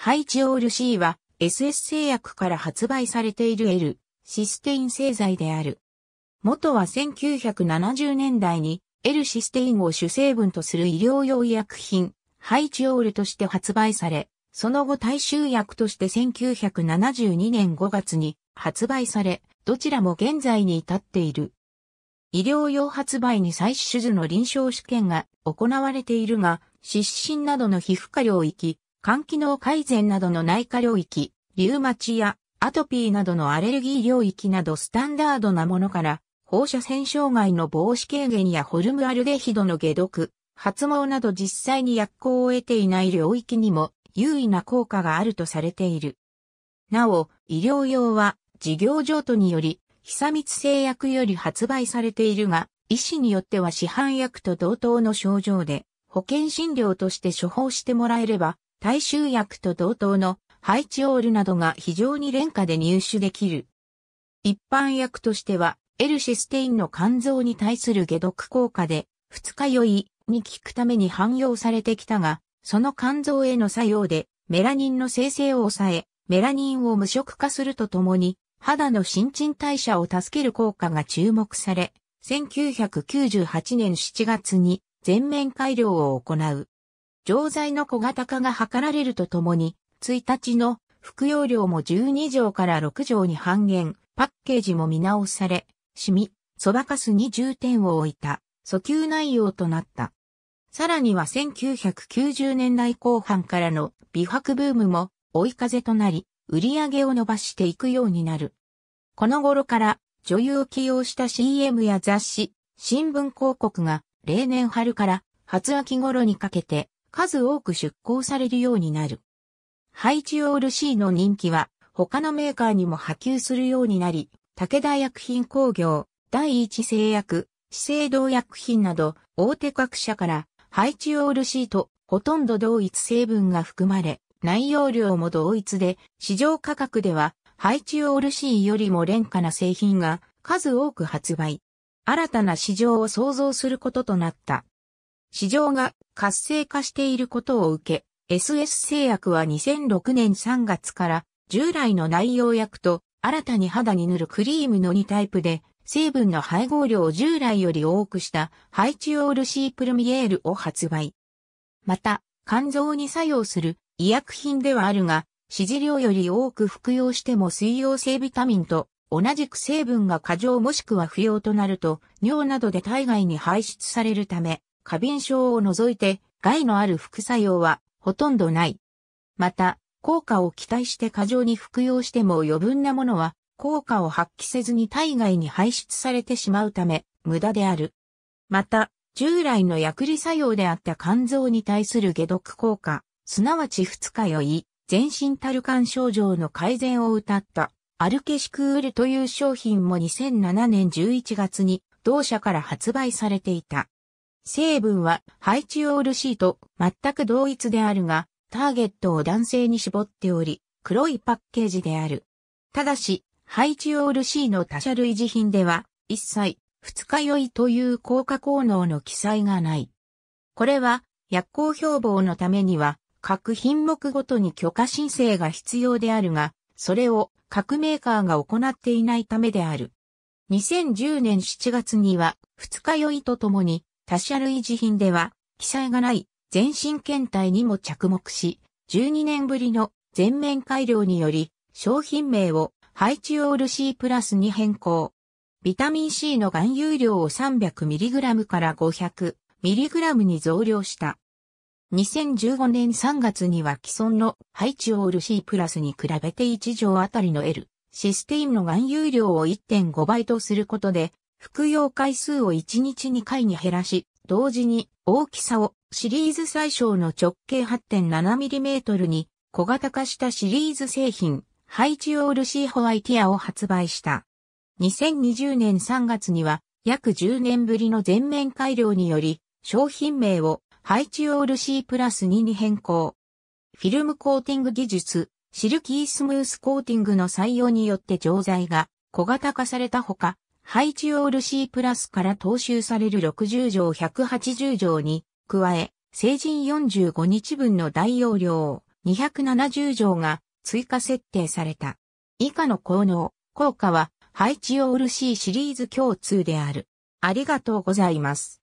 ハイチオール C は SS 製薬から発売されている L、システイン製剤である。元は1970年代に L システインを主成分とする医療用医薬品、ハイチオールとして発売され、その後大衆薬として1972年5月に発売され、どちらも現在に至っている。医療用発売に採取図の臨床試験が行われているが、湿疹などの皮膚科領域、肝機能改善などの内科領域、リウマチやアトピーなどのアレルギー領域などスタンダードなものから、放射線障害の防止軽減やホルムアルデヒドの解毒、発毛など実際に薬効を得ていない領域にも優位な効果があるとされている。なお、医療用は事業譲渡により、久光製薬より発売されているが、医師によっては市販薬と同等の症状で、保険診療として処方してもらえれば、大衆薬と同等のハイチオールなどが非常に廉価で入手できる。一般薬としては、エルシステインの肝臓に対する解毒効果で、二日酔いに効くために汎用されてきたが、その肝臓への作用で、メラニンの生成を抑え、メラニンを無色化するとともに、肌の新陳代謝を助ける効果が注目され、1998年7月に全面改良を行う。錠剤の小型化が図られるとともに、1日の服用量も12錠から6錠に半減、パッケージも見直され、シミ、そばかすに重点を置いた、訴求内容となった。さらには1990年代後半からの美白ブームも追い風となり、売り上げを伸ばしていくようになる。この頃から女優を起用した CM や雑誌、新聞広告が例年春から初秋頃にかけて数多く出向されるようになる。ハイチオール C の人気は他のメーカーにも波及するようになり、武田薬品工業、第一製薬、資生堂薬品など大手各社からハイチオール C とほとんど同一成分が含まれ、内容量も同一で、市場価格ではハイチオール C よりも廉価な製品が数多く発売。新たな市場を創造することとなった。市場が活性化していることを受け、SS 製薬は2006年3月から従来の内容薬と新たに肌に塗るクリームの2タイプで成分の配合量を従来より多くしたハイチオールシープルミエールを発売。また、肝臓に作用する医薬品ではあるが、指示量より多く服用しても水溶性ビタミンと同じく成分が過剰もしくは不要となると、尿などで体外に排出されるため、過敏症を除いて害のある副作用はほとんどない。また、効果を期待して過剰に服用しても余分なものは効果を発揮せずに体外に排出されてしまうため無駄である。また、従来の薬理作用であった肝臓に対する解毒効果、すなわち二日酔い、全身タルカン症状の改善を謳ったアルケシクールという商品も2007年11月に同社から発売されていた。成分はハイチオール C と全く同一であるが、ターゲットを男性に絞っており、黒いパッケージである。ただし、ハイチオール C の他社類似品では、一切、二日酔いという効果効能の記載がない。これは、薬効標榜のためには、各品目ごとに許可申請が必要であるが、それを各メーカーが行っていないためである。2010年7月には、二日酔いとともに、他社類似品では、記載がない全身検体にも着目し、12年ぶりの全面改良により、商品名をハイチオール C プラスに変更。ビタミン C の含有量を 300mg から 500mg に増量した。2015年3月には既存のハイチオール C プラスに比べて1錠あたりの L システインの含有量を1.5倍とすることで服用回数を1日2回に減らし、同時に大きさをシリーズ最小の直径 8.7mm に小型化したシリーズ製品、ハイチオールシーホワイティアを発売した。2020年3月には約10年ぶりの全面改良により、商品名をハイチオール C プラス2に変更。フィルムコーティング技術、シルキースムースコーティングの採用によって錠剤が小型化されたほか、ハイチオール C プラスから踏襲される60条180条に加え、成人45日分の大容量270条が追加設定された。以下の効能、効果はハイチオール C シリーズ共通である。ありがとうございます。